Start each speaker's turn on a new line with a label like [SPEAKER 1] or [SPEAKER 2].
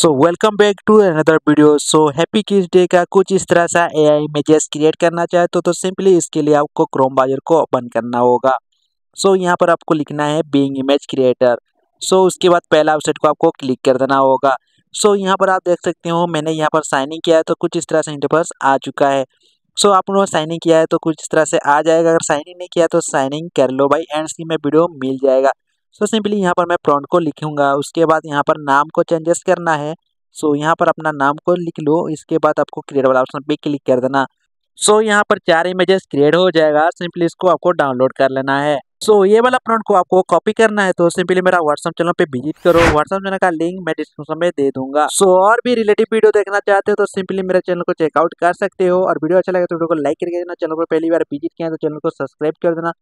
[SPEAKER 1] so welcome back to another video so happy kiss day का कुछ इस तरह सा ए आई इमेजेस क्रिएट करना चाहते हो तो सिंपली इसके लिए आपको क्रोम बाजर को ओपन करना होगा सो so, यहाँ पर आपको लिखना है बीइंग इमेज क्रिएटर सो उसके बाद पहला वेबसाइट को आपको क्लिक कर देना होगा सो so, यहाँ पर आप देख सकते हो मैंने यहाँ पर साइन इन किया है तो कुछ इस तरह से इंटरफर्स आ चुका है सो so, आपने साइन इन किया है तो कुछ इस तरह से आ जाएगा अगर साइन इन नहीं किया तो साइन इन कर लो भाई एंड सी में वीडियो मिल जाएगा सो सिंपली यहाँ पर मैं प्रॉन्ट को लिखूंगा उसके बाद यहाँ पर नाम को चेंजेस करना है सो so, यहाँ पर अपना नाम को लिख लो इसके बाद आपको क्रिएट वाला ऑप्शन पे क्लिक कर देना सो so, यहाँ पर चार इमेजेस क्रिएट हो जाएगा सिंपली इसको आपको डाउनलोड कर लेना है सो so, ये वाला प्रॉन्ट को आपको कॉपी करना है तो सिंपली मेरा व्हाट्सअप चैनल पे विजिट करो व्हाट्सअप चैनल का लिंक मैं डिस्क्रिप्शन में दे दूंगा सो so, और भी रिलेटिव वीडियो देखना चाहते हो तो सिंपली मेरे चैनल को चेकआउट कर सकते हो और वीडियो अच्छा लगे तो वीडियो को लाइक करके देना चैनल पर पहली बार विजिट किया तो चैनल को सब्सक्राइब कर देना